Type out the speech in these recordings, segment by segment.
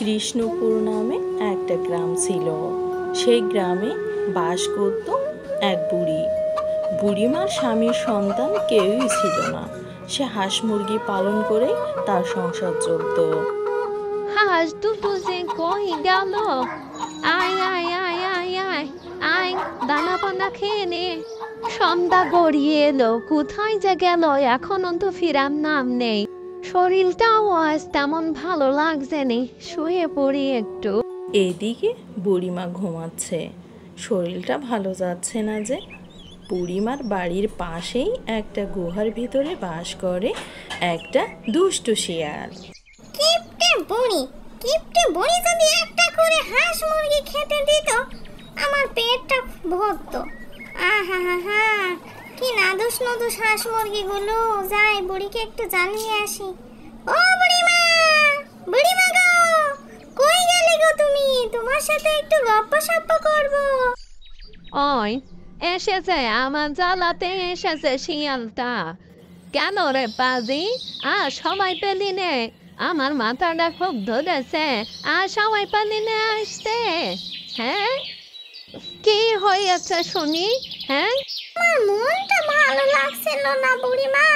কৃষ্ণপুর নামে একটা গ্রাম ছিল সেই গ্রামে বাস করত এক বুড়ি বুড়িমার স্বামীর সন্তান কেউই ছিল না সে হাঁস মুরগি পালন করে তার সংসার চলত হাঁস দুটো যে কই গেল আয় আয় আয় আয় আয় আয় দানা পানা খেয়ে নে সন্ধ্যা গড়িয়ে এলো কোথায় যে গেল এখন তো ফিরাম নাম নেই শরীরটাও আজ তেমন ভালো লাগছে নি শুয়ে পড়ি একটু এদিকে বুড়িমা ঘুমাচ্ছে শরীরটা ভালো যাচ্ছে না যে বুড়িমার বাড়ির পাশেই একটা গুহার ভিতরে বাস করে একটা দুষ্টু শিয়াল কিপটে বুড়ি কিপটে বুড়ি যদি একটা করে হাঁস মুরগি খেতে দিত আমার পেটটা ভরত আহা হা হা কি নাদুস নদুস হাঁস মুরগিগুলো যাই বুড়িকে একটু জ্বালিয়ে আসি ও বুড়িমা বুড়িমা গো কই গেলে গো তুমি তোমার সাথে একটু গপ্প সপ্প করব ওই এসেছে আমার জ্বালাতে এসেছে শিয়ালটা কেন রে পাজি আর সবাই পেলি নে আমার মাথাটা খুব ধরেছে আর সবাই পেলি নে আসতে হ্যাঁ কি হয়েছে শুনি হ্যাঁ আমার মনটা ভালো লাগছিল না বুড়িমা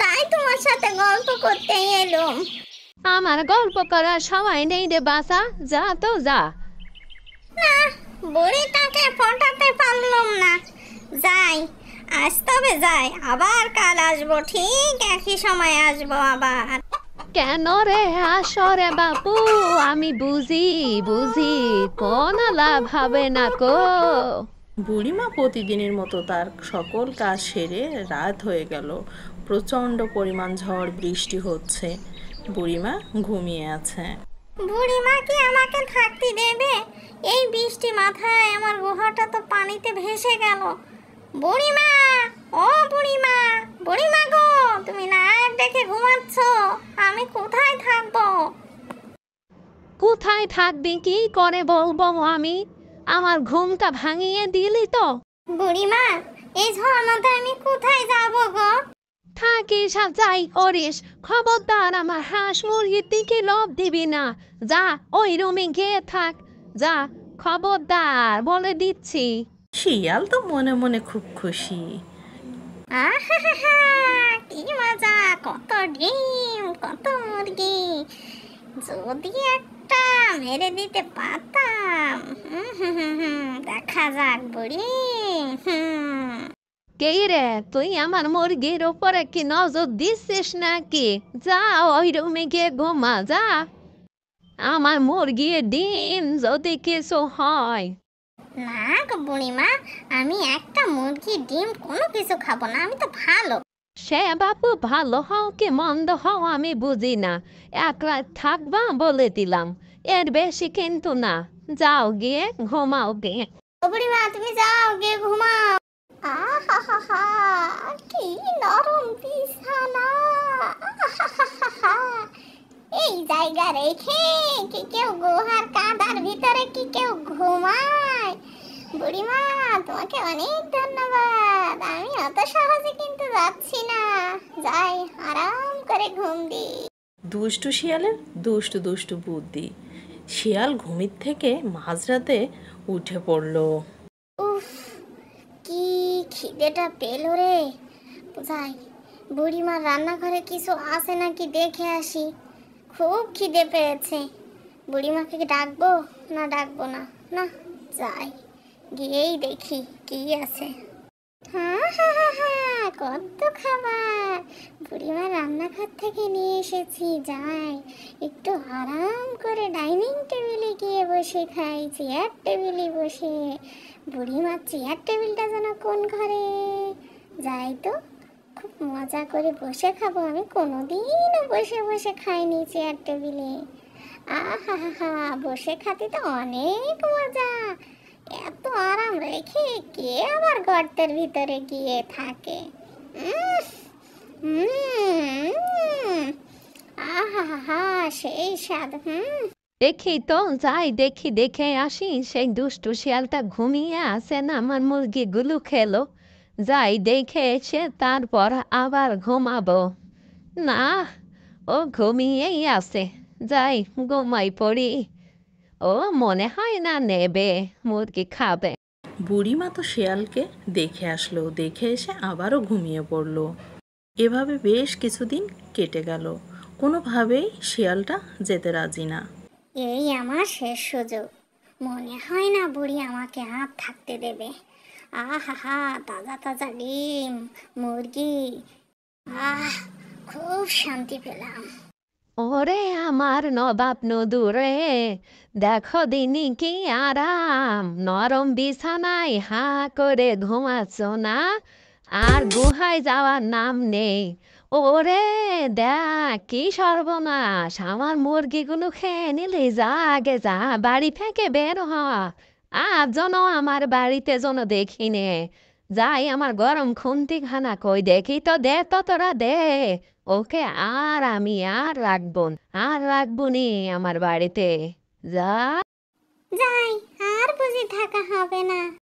তাই তোমার সাথে গল্প করতে এলাম আমার গল্প করার সময় নেই রে বাসা যা তো যা না বুড়িটাকে ফটাতে পারলাম না যাই আজ তবে যাই আবার কাল আসবো ঠিক একই সময় আসবো আবার কেন রে আসরে বাপু আমি বুঝি বুঝি কোন লাভ হবে না কো বুড়িমা প্রতিদিনের মতো তার সকল কাজ সেরে রাত হয়ে গেল প্রচণ্ড পরিমাণ ঝড় বৃষ্টি হচ্ছে বুড়িমা ঘুমিয়ে আছে বুড়িমা কি আমাকে থাকতে দেবে এই বৃষ্টি মাথায় আমার গুহাটা তো পানিতে ভেসে গেল বুড়িমা ও বুড়িমা বুড়িমা গো তুমি নাক ডেকে ঘুমাচ্ছ আমি কোথায় থাকবো কোথায় থাকবে কি করে বলবো আমি আমার ঘুমটা ভাঙিয়ে দিলি তো বুড়িমা এই ঝড় আমি কোথায় যাব গো থাকি আর যাই করিস খবরদার আমার হাঁস মুরগির দিকে লব দিবি না যা ওই রুমে গিয়ে থাক যা খবরদার বলে দিচ্ছি শিয়াল তো মনে মনে খুব খুশি আহাহাহা, কি মজা কত ডিম কত মুরগি যদি এক পারতাম হেরে দিতে পারতাম দেখা যাক বুড়ি কে রে তুই আমার মুরগির ওপরে কি নজর দিচ্ছিস নাকি যা ওই রুমে গিয়ে ঘুমা যা আমার মুরগির ডিম যদি কিছু হয় না গো বুড়িমা আমি একটা মুরগির ডিম কোনো কিছু খাবো না আমি তো ভালো শ্যাম বাপু ভালো হও কি মন্দ হও আমি বুঝি না একলা থাকবা বলে দিলাম এর বেশি কিন্তু না যাও গিয়ে ঘুমাও গিয়ে বুড়িমা তুমি যাও গিয়ে ঘুমাও এই জায়গা রেখে কি কেউ গুহার কাদার ভিতরে কি কেউ ঘুমায় বুড়িমা তোমাকে অনেক পাচ্ছি না যাই আরাম করে ঘুম দি দুষ্টু শিয়ালের দুষ্টু দুষ্টু বুদ্ধি শিয়াল ঘুমির থেকে মাঝরাতে উঠে পড়ল উফ কি খিদেটা পেল রে যাই বুড়িমার রান্নাঘরে কিছু আছে নাকি দেখে আসি খুব খিদে পেয়েছে বুড়িমাকে ডাকবো না ডাকবো না না যাই গিয়েই দেখি কি আছে হ্যাঁ হ্যাঁ হ্যাঁ, হ্যাঁ। কত খাবার বুড়িমা রান্নাঘর থেকে নিয়ে এসেছি যাই একটু আরাম করে ডাইনিং টেবিলে গিয়ে বসে খাই চেয়ার টেবিলে বসে বুড়িমার চেয়ার টেবিলটা যেন কোন ঘরে যাই তো খুব মজা করে বসে খাবো আমি কোনোদিনও বসে বসে খাইনি চেয়ার টেবিলে আহা হা বসে খাতে তো অনেক মজা এত আরাম রেখে কে আবার গর্তের ভিতরে গিয়ে থাকে দেখি তো যাই দেখি দেখে আসি সেই দুষ্টু শিয়ালটা ঘুমিয়ে আসে না আমার মুরগিগুলো খেলো যাই দেখে এসে তারপর আবার ঘুমাবো না ও ঘুমিয়েই আসে যাই ঘুমাই পড়ি ও মনে হয় না নেবে মুরগি খাবে বুড়িমা তো শেয়ালকে দেখে আসলো দেখে এসে আবারও ঘুমিয়ে পড়ল এভাবে বেশ কিছুদিন কেটে গেল কোনোভাবেই শিয়ালটা যেতে রাজি না এই আমার শেষ সুযোগ মনে হয় না বুড়ি আমাকে হাত থাকতে দেবে আহা তাজা তাজা ডিম মুরগি আহ খুব শান্তি পেলাম ওরে আমার নবাব নদুরে দেখো দিনি কি আরাম নরম বিছানায় হা করে ঘুমাচ্ছ না আর গুহায় যাওয়ার নাম নেই ওরে দেখ কি সর্বনাশ আমার মুরগিগুলো খেয়ে নিলে যা আগে যা বাড়ি থেকে বের হ আর যেন আমার বাড়িতে যেন নে যাই আমার গরম খুন্তি খানা কই দেখি তো দে তো তোরা দে ওকে আর আমি আর রাখবো আর রাখবো নি আমার বাড়িতে যা যাই আর বুঝি থাকা হবে না